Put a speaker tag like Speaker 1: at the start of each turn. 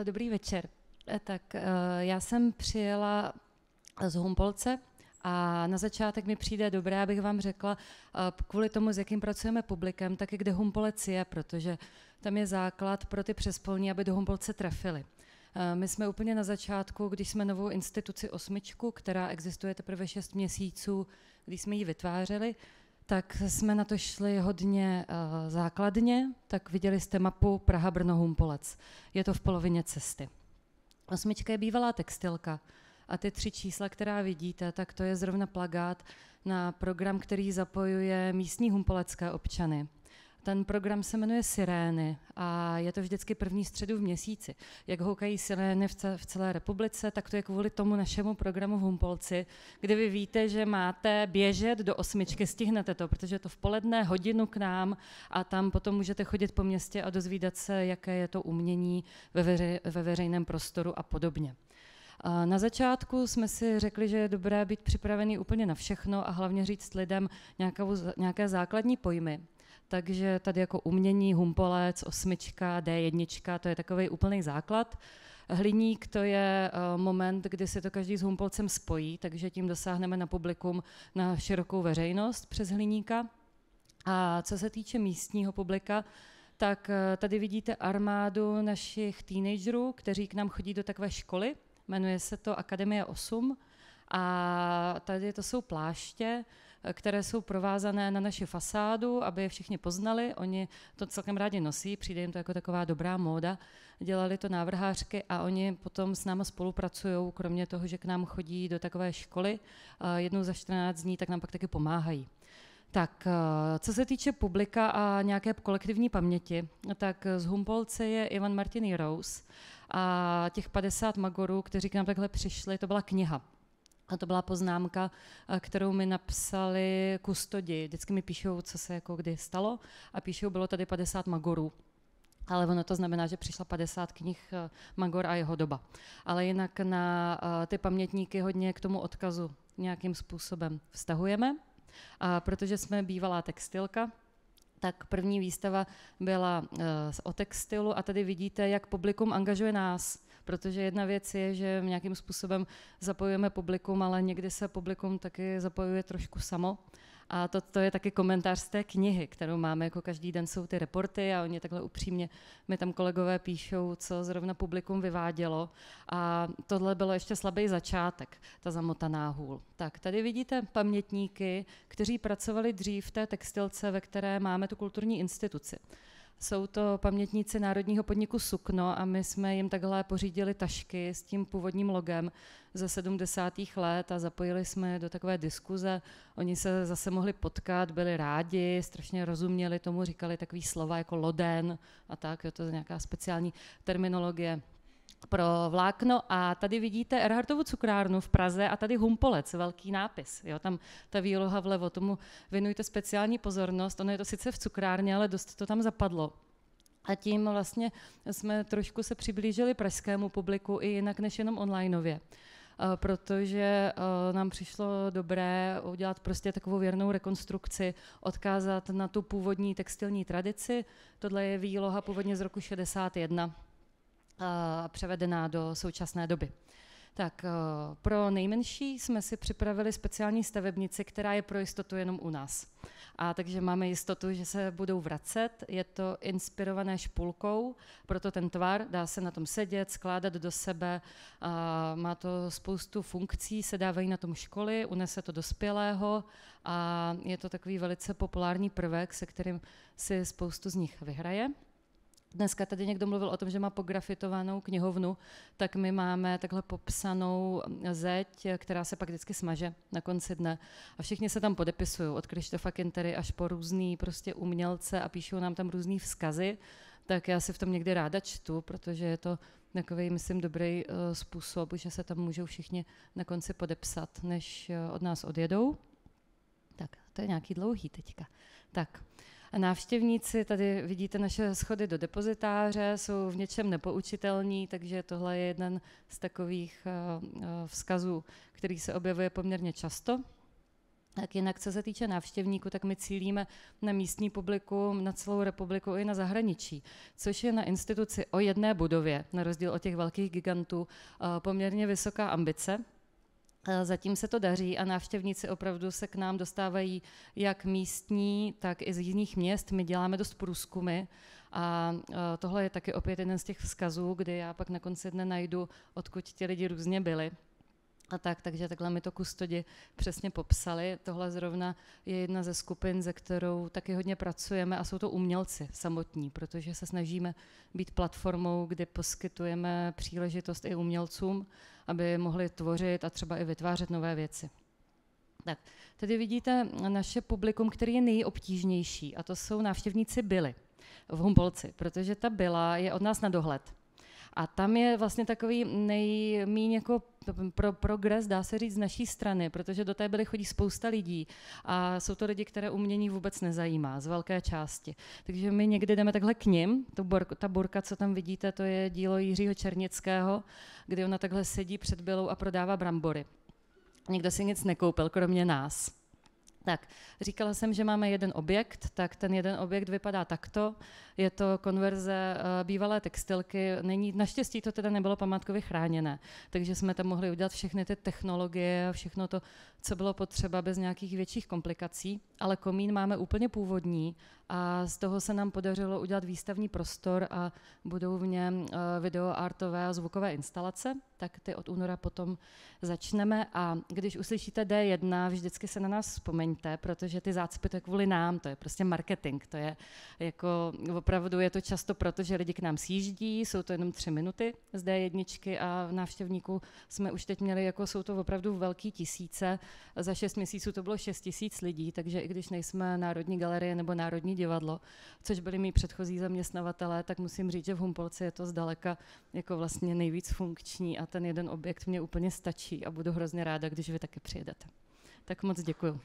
Speaker 1: Eh, dobrý večer. Eh, tak eh, já jsem přijela z Humpolce a na začátek mi přijde dobré, abych vám řekla, kvůli tomu, s jakým pracujeme publikem, tak i kde Humpolec je, protože tam je základ pro ty přespolní, aby do Humpolce trefili. My jsme úplně na začátku, když jsme novou instituci Osmičku, která existuje teprve 6 měsíců, když jsme ji vytvářeli, tak jsme na to šli hodně uh, základně, tak viděli jste mapu Praha-Brno-Humpolec. Je to v polovině cesty. Osmička je bývalá textilka a ty tři čísla, která vidíte, tak to je zrovna plagát na program, který zapojuje místní humpolecké občany. Ten program se jmenuje Sirény a je to vždycky první středu v měsíci. Jak houkají sirény v celé republice, tak to je kvůli tomu našemu programu v Humpolci, kde vy víte, že máte běžet do osmičky, stihnete to, protože je to v poledne hodinu k nám a tam potom můžete chodit po městě a dozvídat se, jaké je to umění ve, veře, ve veřejném prostoru a podobně. Na začátku jsme si řekli, že je dobré být připravený úplně na všechno a hlavně říct lidem nějakou, nějaké základní pojmy. Takže tady jako umění, humpolec, osmička, D1, to je takový úplný základ. Hliník to je eh, moment, kdy se to každý s humpolcem spojí, takže tím dosáhneme na publikum, na širokou veřejnost přes hliníka. A co se týče místního publika, tak eh, tady vidíte armádu našich teenagerů, kteří k nám chodí do takové školy. Jmenuje se to Akademie 8 a tady to jsou pláště, které jsou provázané na naši fasádu, aby je všichni poznali. Oni to celkem rádi nosí, přijde jim to jako taková dobrá móda. Dělali to návrhářky a oni potom s námi spolupracují, kromě toho, že k nám chodí do takové školy jednou za 14 dní, tak nám pak taky pomáhají. Tak, co se týče publika a nějaké kolektivní paměti, tak z Humpolce je Ivan Martin Rose a těch 50 magorů, kteří k nám takhle přišli, to byla kniha. A to byla poznámka, eh, kterou mi napsali kustodi. Vždycky mi píšou, co se jako kdy stalo a píšou, bylo tady 50 magorů. Ale ono to znamená, že přišla 50 knih eh, Magor a jeho doba. Ale jinak na eh, ty pamětníky hodně k tomu odkazu nějakým způsobem vztahujeme. A protože jsme bývalá textilka, tak první výstava byla o textilu a tady vidíte, jak publikum angažuje nás Protože jedna věc je, že nějakým způsobem zapojujeme publikum, ale někdy se publikum taky zapojuje trošku samo. A to, to je taky komentář z té knihy, kterou máme, jako každý den jsou ty reporty a oni takhle upřímně mi tam kolegové píšou, co zrovna publikum vyvádělo. A tohle bylo ještě slabý začátek, ta zamotaná hůl. Tak tady vidíte pamětníky, kteří pracovali dřív v té textilce, ve které máme tu kulturní instituci. Jsou to pamětníci národního podniku Sukno a my jsme jim takhle pořídili tašky s tím původním logem ze 70. let a zapojili jsme je do takové diskuze. Oni se zase mohli potkat, byli rádi, strašně rozuměli tomu, říkali takový slova jako loden a tak, jo, to nějaká speciální terminologie pro vlákno a tady vidíte Erhartovu cukrárnu v Praze a tady Humpolec, velký nápis. Jo, tam ta výloha vlevo, tomu věnujte speciální pozornost. Ono je to sice v cukrárně, ale dost to tam zapadlo. A tím vlastně jsme trošku se přiblížili pražskému publiku i jinak než jenom onlineově eh, protože eh, nám přišlo dobré udělat prostě takovou věrnou rekonstrukci, odkázat na tu původní textilní tradici. Tohle je výloha původně z roku 61 převedená do současné doby. Tak e, pro nejmenší jsme si připravili speciální stavebnici, která je pro jistotu jenom u nás. A takže máme jistotu, že se budou vracet. Je to inspirované špulkou, proto ten tvar dá se na tom sedět, skládat do sebe. A má to spoustu funkcí, se dávají na tom školy, unese to dospělého a je to takový velice populární prvek, se kterým si spoustu z nich vyhraje. Dneska tady někdo mluvil o tom, že má pografitovanou knihovnu, tak my máme takhle popsanou zeď, která se pak vždycky smaže na konci dne. A všichni se tam podepisují, od Krištofa Kintery až po různý prostě umělce a píšou nám tam různý vzkazy. Tak já si v tom někdy ráda čtu, protože je to takový, myslím, dobrý eh, způsob, že se tam můžou všichni na konci podepsat, než eh, od nás odjedou. Tak, to je nějaký dlouhý teďka. Tak, návštěvníci. Tady vidíte naše schody do depozitáře, jsou v něčem nepoučitelní, takže tohle je jeden z takových eh, eh, vzkazů, který se objevuje poměrně často. Tak jinak, co se týče návštěvníků, tak my cílíme na místní publikum, na celou republiku i na zahraničí, což je na instituci o jedné budově, na rozdíl od těch velkých gigantů, eh, poměrně vysoká ambice. Eh, zatím se to daří a návštěvníci opravdu se k nám dostávají jak místní, tak i z jiných měst. My děláme dost průzkumy a eh, tohle je taky opět jeden z těch vzkazů, kde já pak na konci dne najdu, odkud ti lidi různě byli a tak, takže takhle mi to kustodi přesně popsali. Tohle zrovna je jedna ze skupin, ze kterou taky hodně pracujeme a jsou to umělci samotní, protože se snažíme být platformou, kde poskytujeme příležitost i umělcům, aby mohli tvořit a třeba i vytvářet nové věci. Tak, tedy vidíte naše publikum, který je nejobtížnější a to jsou návštěvníci byly v Humpolci, protože ta byla je od nás na dohled. A tam je vlastně takový nejmíň jako pro progres, dá se říct, z naší strany, protože do té byly chodí spousta lidí a jsou to lidi, které umění vůbec nezajímá z velké části. Takže my někdy jdeme takhle k ním, to burka, ta burka, co tam vidíte, to je dílo Jiřího Černického, kdy ona takhle sedí před bylou a prodává brambory. Nikdo si nic nekoupil, kromě nás. Tak, říkala jsem, že máme jeden objekt, tak ten jeden objekt vypadá takto. Je to konverze eh, bývalé textilky. Není, naštěstí to teda nebylo památkově chráněné, takže jsme tam mohli udělat všechny ty technologie, všechno to, co bylo potřeba bez nějakých větších komplikací ale komín máme úplně původní a z toho se nám podařilo udělat výstavní prostor a budou v něm eh, videoartové a zvukové instalace, tak ty od února potom začneme a když uslyšíte D1, vždycky se na nás vzpomeňte, protože ty zácpy to je kvůli nám, to je prostě marketing, to je jako opravdu je to často proto, že lidi k nám sjíždí, jsou to jenom tři minuty z D1 a návštěvníků jsme už teď měli, jako jsou to opravdu velký tisíce, za šest měsíců to bylo šest tisíc lidí, takže i když nejsme Národní galerie nebo Národní divadlo, což byli mý předchozí zaměstnavatelé, tak musím říct, že v Humpolci je to zdaleka jako vlastně nejvíc funkční a ten jeden objekt mě úplně stačí a budu hrozně ráda, když vy taky přijedete. Tak moc děkuju.